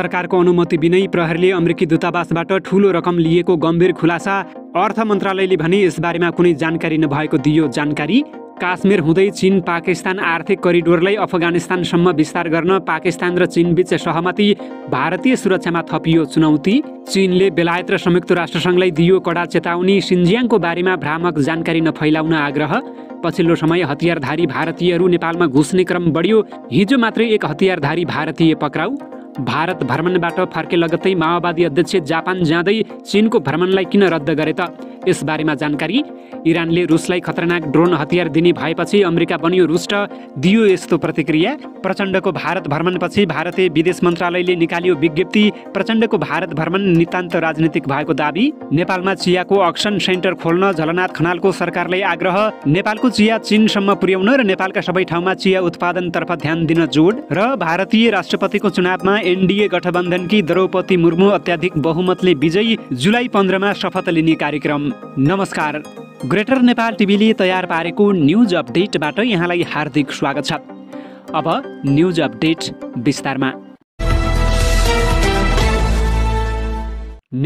सरकारको अनुमति बिनै प्रहरीले अमेरिकी दूतावासबाट ठूलो रकम लिएको गम्भीर खुलासा अर्थ मन्त्रालयले भने यसबारेमा कुनै जानकारी नभएको दियो जानकारी काश्मीर हुँदै चीन पाकिस्तान आर्थिक करिडोरलाई अफगानिस्तानसम्म विस्तार गर्न पाकिस्तान र चीन चीनबीच सहमति भारतीय सुरक्षामा थपियो चुनौती चीनले बेलायत र संयुक्त राष्ट्रसङ्घलाई दियो कडा चेतावनी सिन्जियाङको बारेमा भ्रामक जानकारी नफैलाउन आग्रह पछिल्लो समय हतियारधारी भारतीयहरू नेपालमा घुस्ने क्रम बढ्यो हिजो मात्रै एक हतियारधारी भारतीय पक्राउ भारत भ्रमणबाट फर्के लगत्तै माओवादी अध्यक्ष जापान जाँदै चिनको भ्रमणलाई किन रद्द गरे त यसबारेमा जानकारी इरानले रुसलाई खतरनाक ड्रोन हतियार दिने भएपछि अमेरिका बन्यो रुष्ट दियो यस्तो प्रतिक्रिया प्रचण्डको भारत भ्रमणपछि भारतीय विदेश मन्त्रालयले निकाल्यो विज्ञप्ति प्रचण्डको भारत भ्रमण नितान्त राजनीतिक भएको दावी नेपालमा चियाको अक्सन सेन्टर खोल्न झलनाथ खनालको सरकारले आग्रह नेपालको चिया चीनसम्म पुर्याउन र नेपालका सबै ठाउँमा चिया उत्पादनतर्फ ध्यान दिन जोड र भारतीय राष्ट्रपतिको चुनावमा एनडिए गठबन्धनकी द्रौपदी मुर्मु अत्याधिक बहुमतले विजयी जुलाई पन्ध्रमा शपथ लिने कार्यक्रम नमस्कार ग्रेटर नेपाल टिभीले तयार पारेको न्युज अपडेटबाट यहाँलाई हार्दिक स्वागत छ अब न्युज अपडेट विस्तारमा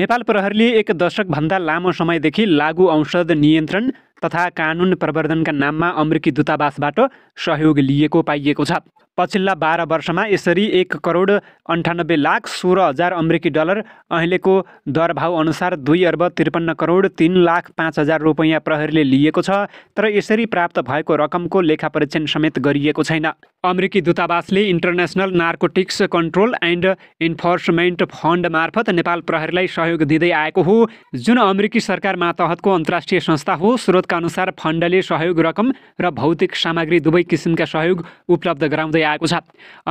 नेपाल प्रहरीले एक दशकभन्दा लामो समयदेखि लागु औषध नियन्त्रण तथा कानुन प्रवर्धनका नाममा अमेरिकी दूतावासबाट सहयोग लिएको पाइएको छ पछिल्ला बाह्र वर्षमा यसरी एक करोड अन्ठानब्बे लाख सोह्र हजार अमेरिकी डलर अहिलेको दरभाव अनुसार दुई अर्ब त्रिपन्न करोड तिन लाख पाँच हजार रुपैयाँ प्रहरीले लिएको छ तर यसरी प्राप्त भएको रकमको लेखा परीक्षण समेत गरिएको छैन अमेरिकी दूतावासले International Narcotics Control and Enforcement fund मार्फत नेपाल प्रहरीलाई सहयोग दिँदै आएको हो जुन अमेरिकी सरकार मातहतको अन्तर्राष्ट्रिय संस्था हो स्रोतका अनुसार फन्डले सहयोग रकम र भौतिक सामग्री दुवै किसिमका सहयोग उपलब्ध गराउँदै गर्दै आएको छ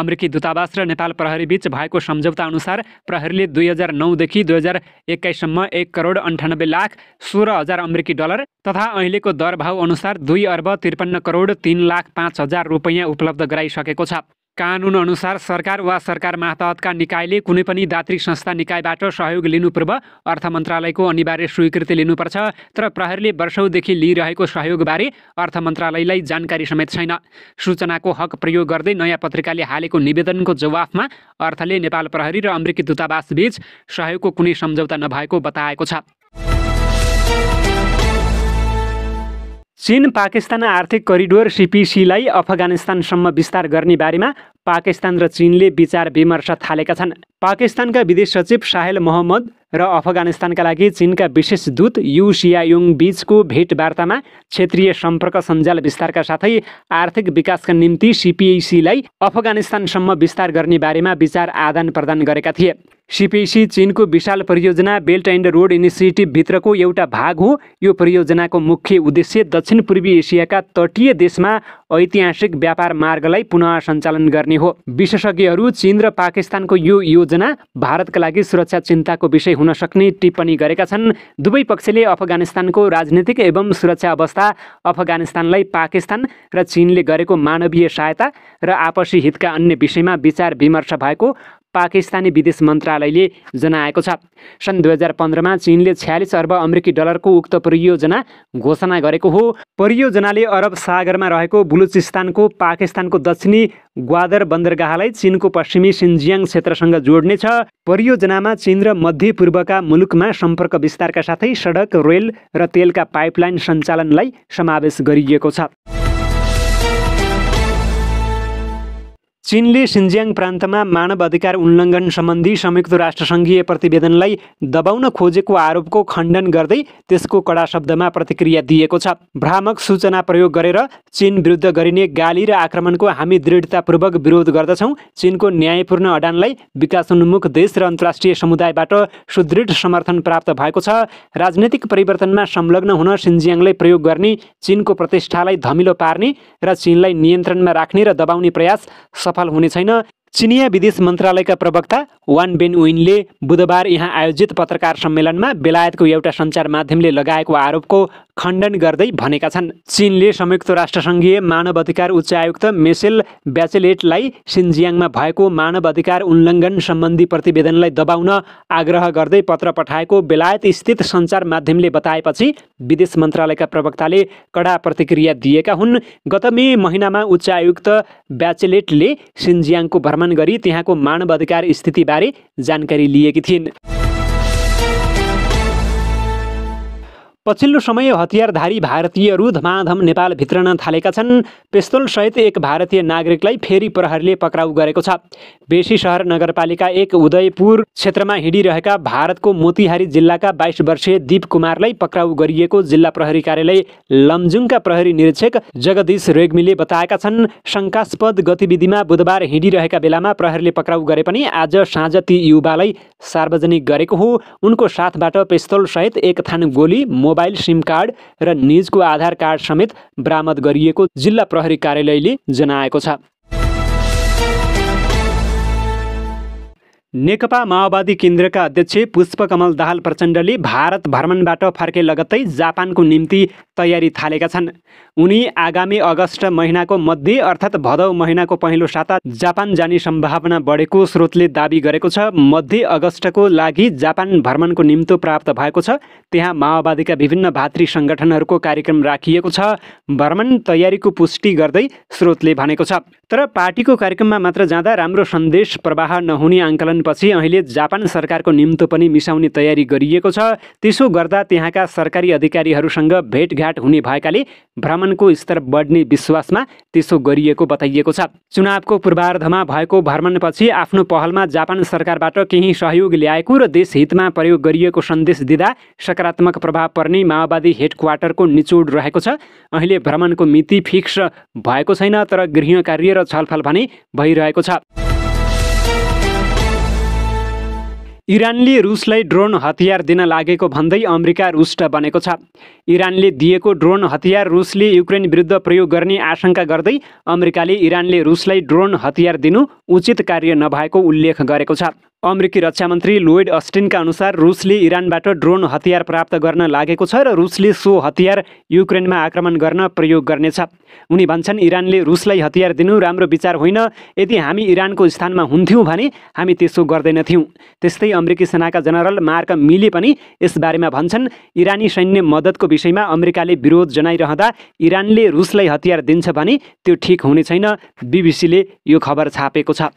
अमेरिकी दूतावास र नेपाल बीच भएको सम्झौता अनुसार प्रहरीले दुई हजार नौदेखि दुई हजार एक्काइससम्म एक करोड अन्ठानब्बे लाख सोह्र हजार अमेरिकी डलर तथा अहिलेको भाव अनुसार दुई अर्ब त्रिपन्न करोड तिन लाख पाँच हजार रुपियाँ उपलब्ध गराइसकेको छ कानुन अनुसार सरकार वा सरकार मातहतका निकायले कुनै पनि दात्री संस्था निकायबाट सहयोग लिनु पूर्व अर्थ मन्त्रालयको अनिवार्य स्वीकृति लिनुपर्छ तर प्रहरीले वर्षौँदेखि लिइरहेको सहयोगबारे अर्थ मन्त्रालयलाई जानकारी समेत छैन सूचनाको हक प्रयोग गर्दै नयाँ पत्रिकाले हालेको निवेदनको जवाफमा अर्थले नेपाल प्रहरी र अमेरिकी दूतावासबीच सहयोगको कुनै सम्झौता नभएको बताएको छ चीन पाकिस्तान आर्थिक करिडोर सिपिसीलाई अफगानिस्तानसम्म विस्तार गर्ने बारेमा पाकिस्तान र चीनले विचार विमर्श थालेका छन् पाकिस्तानका विदेश सचिव साहेल मोहम्मद र अफगानिस्तानका लागि चीनका विशेष दूत यु सियायुङ बीचको भेटवार्तामा क्षेत्रीय सम्पर्क सञ्जाल विस्तारका साथै आर्थिक विकासका निम्ति सिपिसीलाई अफगानिस्तानसम्म विस्तार गर्ने बारेमा विचार आदान प्रदान गरेका थिए सिपिसी चिनको विशाल परियोजना बेल्ट एन्ड रोड इनिसिएटिभभित्रको एउटा भाग हो यो परियोजनाको मुख्य उद्देश्य दक्षिण पूर्वी एसियाका तटीय देशमा ऐतिहासिक व्यापार मार्गलाई पुनः सञ्चालन गर्ने हो विशेषज्ञहरू चीन र पाकिस्तानको यो योजना भारतका लागि सुरक्षा चिन्ताको विषय हुन सक्ने टिप्पणी गरेका छन् दुवै पक्षले अफगानिस्तानको राजनीतिक एवं सुरक्षा अवस्था अफगानिस्तानलाई पाकिस्तान र चीनले गरेको मानवीय सहायता र आपसी हितका अन्य विषयमा विचार विमर्श भएको पाकिस्तानी विदेश मन्त्रालयले जनाएको छ सन् दुई हजार पन्ध्रमा चिनले छ्यालिस अर्ब अमेरिकी डलरको उक्त परियोजना घोषणा गरेको हो परियोजनाले अरब सागरमा रहेको बुलुचिस्तानको पाकिस्तानको दक्षिणी ग्वादर बन्दरगाहलाई चिनको पश्चिमी सिन्जियाङ क्षेत्रसँग जोड्नेछ परियोजनामा चिन र मध्य पूर्वका मुलुकमा सम्पर्क विस्तारका साथै सडक रेल र तेलका पाइपलाइन सञ्चालनलाई समावेश गरिएको छ चीनले सिन्ज्याङ प्रान्तमा मानव अधिकार उल्लङ्घन सम्बन्धी संयुक्त राष्ट्रसङ्घीय प्रतिवेदनलाई दबाउन खोजेको आरोपको खण्डन गर्दै त्यसको कडा शब्दमा प्रतिक्रिया दिएको छ भ्रामक सूचना प्रयोग गरेर चीन विरुद्ध गरिने गाली र आक्रमणको हामी दृढतापूर्वक विरोध गर्दछौँ चीनको न्यायपूर्ण अडानलाई विकासोन्मुख देश र अन्तर्राष्ट्रिय समुदायबाट सुदृढ समर्थन प्राप्त भएको छ राजनैतिक परिवर्तनमा संलग्न हुन सिन्ज्याङलाई प्रयोग गर्ने चीनको प्रतिष्ठालाई धमिलो पार्ने र चीनलाई नियन्त्रणमा राख्ने र दबाउने प्रयास सफल हुने छैन चिनिया विदेश मन्त्रालयका प्रवक्ता वान बेन विनले बुधबार यहाँ आयोजित पत्रकार सम्मेलनमा बेलायतको एउटा सञ्चार माध्यमले लगाएको आरोपको खण्डन गर्दै भनेका छन् चिनले संयुक्त राष्ट्रसङ्घीय मानव अधिकार उच्च आयुक्त मेसेल ब्याचेलेटलाई सिन्जियाङमा भएको मानव अधिकार उल्लङ्घन सम्बन्धी प्रतिवेदनलाई दबाउन आग्रह गर्दै पत्र पठाएको बेलायत स्थित सञ्चार माध्यमले बताएपछि विदेश मन्त्रालयका प्रवक्ताले कडा प्रतिक्रिया दिएका हुन् गत मे महिनामा उच्च आयुक्त ब्याचेलेटले सिन्जियाङको भ्रमण भ्रमण करी तैंक मानव अधिकार स्थितिबारे जानकारी लिएकी थिइन् पछिल्लो समय हतियारधारी भारतीयहरू धमाधम नेपाल भित्रन थालेका छन् पेस्तोलसहित एक भारतीय नागरिकलाई फेरि प्रहरीले पक्राउ गरेको छ बेसी सहर नगरपालिका एक उदयपुर क्षेत्रमा हिँडिरहेका भारतको मोतिहारी जिल्लाका बाइस वर्षीय दीप कुमारलाई पक्राउ गरिएको जिल्ला प्रहरी कार्यालय लमजुङका प्रहरी निरीक्षक जगदीश रेग्मीले बताएका छन् शङ्कास्पद गतिविधिमा बुधबार हिँडिरहेका बेलामा प्रहरीले पक्राउ गरे पनि आज साँझ ती युवालाई सार्वजनिक गरेको हो उनको साथबाट पेस्तोलसहित एक थान गोली मोबाइल सिम कार्ड र निजको आधार कार्ड समेत बरामद गरिएको जिल्ला प्रहरी कार्यालयले जनाएको छ नेकपा माओवादी केन्द्रका अध्यक्ष पुष्पकमल दाहाल प्रचण्डले भारत भ्रमणबाट फर्के लगत्तै जापानको निम्ति तयारी थालेका छन् उनी आगामी अगस्त महिनाको मध्य अर्थात् भदौ महिनाको पहिलो साता जापान जाने सम्भावना बढेको स्रोतले दावी गरेको छ मध्य अगस्तको लागि जापान भ्रमणको निम्तो प्राप्त भएको छ त्यहाँ माओवादीका विभिन्न भातृ सङ्गठनहरूको कार्यक्रम राखिएको छ भ्रमण तयारीको पुष्टि गर्दै स्रोतले भनेको छ तर पार्टीको कार्यक्रममा मात्र जाँदा राम्रो सन्देश प्रवाह नहुने आङ्कलन दिनपछि अहिले जापान सरकारको निम्तो पनि मिसाउने तयारी गरिएको छ त्यसो गर्दा त्यहाँका सरकारी अधिकारीहरूसँग भेटघाट हुने भएकाले भ्रमणको स्तर बढ्ने विश्वासमा त्यसो गरिएको बताइएको छ चुनावको पूर्वार्धमा भएको भ्रमणपछि आफ्नो पहलमा जापान सरकारबाट केही सहयोग ल्याएको र देश हितमा प्रयोग गरिएको सन्देश दिँदा सकारात्मक प्रभाव पर्ने माओवादी हेडक्वार्टरको निचोड रहेको छ अहिले भ्रमणको मिति फिक्स भएको छैन तर गृह कार्य र छलफल भने भइरहेको छ इरानले रुसलाई ड्रोन हतियार दिन लागेको भन्दै अमेरिका रुष्ट बनेको छ इरानले दिएको ड्रोन हतियार रुसले युक्रेन विरुद्ध प्रयोग गर्ने आशंका गर्दै अमेरिकाले इरानले रुसलाई ड्रोन हतियार दिनु उचित कार्य नभएको उल्लेख गरेको छ अमेरिकी रक्षा मन्त्री लोइड अस्टिनका अनुसार रुसले इरानबाट ड्रोन हतियार प्राप्त गर्न लागेको छ र रुसले सो हतियार युक्रेनमा आक्रमण गर्न प्रयोग गर्नेछ उनी भन्छन् इरानले रुसलाई हतियार दिनु राम्रो विचार होइन यदि हामी इरानको स्थानमा हुन्थ्यौँ भने हामी त्यसो गर्दैनथ्यौँ त्यस्तै अमेरिकी सेनाका जनरल मार्क मिले पनि यसबारेमा भन्छन् इरानी सैन्य मद्दतको विषयमा अमेरिकाले विरोध जनाइरहँदा इरानले रुसलाई हतियार दिन्छ भने त्यो ठिक हुने छैन बिबिसीले यो खबर छापेको छ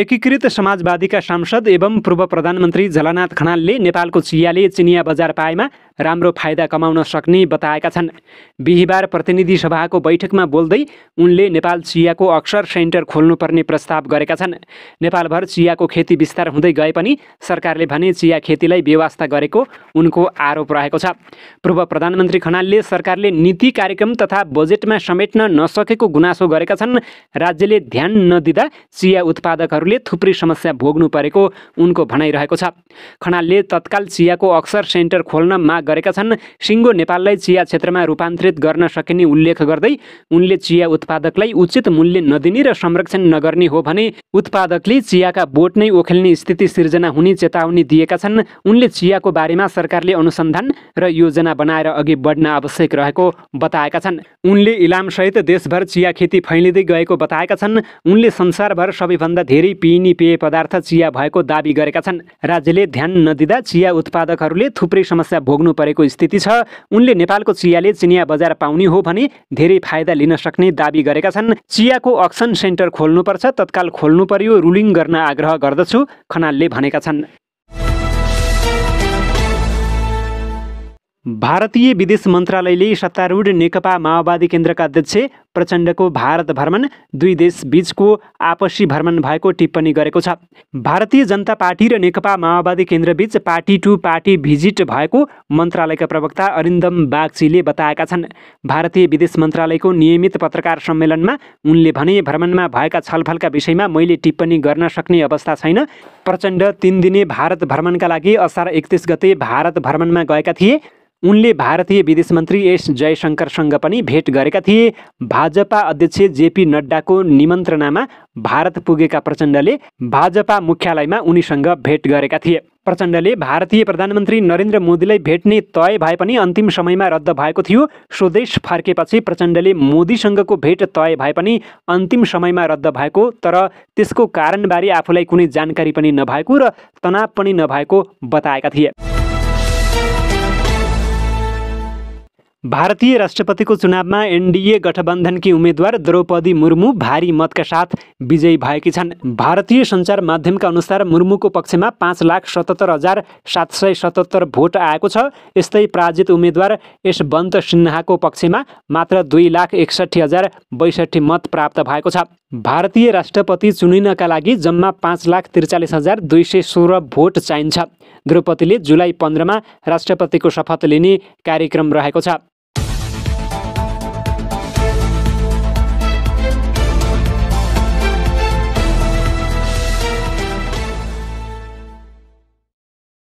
एकीकृत समाजवादीका सांसद एवं पूर्व प्रधानमन्त्री झलनाथ खनालले नेपालको चियाले चिनिया बजार पाएमा राम्रो फाइदा कमाउन सक्ने बताएका छन् बिहिबार प्रतिनिधि सभाको बैठकमा बोल्दै उनले नेपाल चियाको अक्षर सेन्टर खोल्नुपर्ने प्रस्ताव गरेका छन् नेपालभर चियाको खेती विस्तार हुँदै गए पनि सरकारले भने चिया खेतीलाई व्यवस्था गरेको उनको आरोप रहेको छ पूर्व प्रधानमन्त्री खनालले सरकारले नीति कार्यक्रम तथा बजेटमा समेट्न नसकेको गुनासो गरेका छन् राज्यले ध्यान नदिँदा चिया उत्पादकहरू खनालहरूले थुप्रै समस्या भोग्नु परेको उनको भनाइरहेको छ खनालले तत्काल चियाको अक्सर सेन्टर खोल्न माग गरेका छन् सिङ्गो नेपाललाई चिया क्षेत्रमा रूपान्तरित गर्न सकिने उल्लेख गर्दै उनले चिया उत्पादकलाई उचित मूल्य नदिने र संरक्षण नगर्ने हो भने उत्पादकले चियाका बोट नै ओखेल्ने स्थिति सिर्जना हुने चेतावनी दिएका छन् उनले चियाको बारेमा सरकारले अनुसन्धान र योजना बनाएर अघि बढ्न आवश्यक रहेको बताएका छन् उनले इलामसहित देशभर चिया खेती फैलिँदै गएको बताएका छन् उनले संसारभर सबैभन्दा धेरै बढी पिइने पेय पदार्थ चिया भएको दावी गरेका छन् राज्यले ध्यान नदिँदा चिया उत्पादकहरूले थुप्रै समस्या भोग्नु परेको स्थिति छ उनले नेपालको चियाले चिनिया बजार पाउने हो भने धेरै फाइदा लिन सक्ने दावी गरेका छन् चियाको अक्सन सेन्टर खोल्नुपर्छ तत्काल खोल्नु पर्यो रुलिङ गर्न आग्रह गर्दछु खनालले भनेका छन् भारतीय विदेश मन्त्रालयले सत्तारूढ नेकपा माओवादी केन्द्रका अध्यक्ष प्रचण्डको भारत भ्रमण दुई देशबीचको आपसी भ्रमण भएको टिप्पणी गरेको छ भारतीय जनता पार्टी र नेकपा माओवादी केन्द्रबीच पार्टी टु पार्टी भिजिट भएको मन्त्रालयका प्रवक्ता अरिन्दम बागचीले बताएका छन् भारतीय विदेश मन्त्रालयको नियमित पत्रकार सम्मेलनमा उनले भने भ्रमणमा भएका छलफलका विषयमा मैले टिप्पणी गर्न सक्ने अवस्था छैन प्रचण्ड तिन दिने भारत भ्रमणका लागि असार एकतिस गते भारत भ्रमणमा गएका थिए उनले भारतीय विदेश मन्त्री एस जयशङ्करसँग पनि भेट गरेका थिए भाजपा अध्यक्ष जेपी नड्डाको निमन्त्रणामा भारत पुगेका प्रचण्डले भाजपा मुख्यालयमा उनीसँग भेट गरेका थिए प्रचण्डले भारतीय प्रधानमन्त्री नरेन्द्र मोदीलाई भेट्ने तय भए पनि अन्तिम समयमा रद्द भएको थियो स्वदेश फर्केपछि प्रचण्डले मोदीसँगको भेट तय भए पनि अन्तिम समयमा रद्द भएको तर त्यसको कारणबारे आफूलाई कुनै जानकारी पनि नभएको र तनाव पनि नभएको बताएका थिए भारतीय राष्ट्रपतिको चुनावमा एनडिए गठबन्धनकी उम्मेद्वार द्रौपदी मुर्मु भारी मतका साथ विजयी भएकी छन् भारतीय सञ्चार माध्यमका अनुसार मुर्मुको पक्षमा पाँच लाख सतहत्तर हजार सात सय सतहत्तर भोट आएको छ यस्तै पराजित उम्मेद्वार यशवन्त सिन्हाको पक्षमा मात्र दुई लाख एकसट्ठी हजार बैसठी मत प्राप्त भएको छ भारतीय राष्ट्रपति चुनिनका लागि जम्मा पाँच लाख त्रिचालिस हजार दुई सय सोह्र भोट चाहिन्छ द्रौपदीले जुलाई पन्ध्रमा राष्ट्रपतिको शपथ लिने कार्यक्रम रहेको छ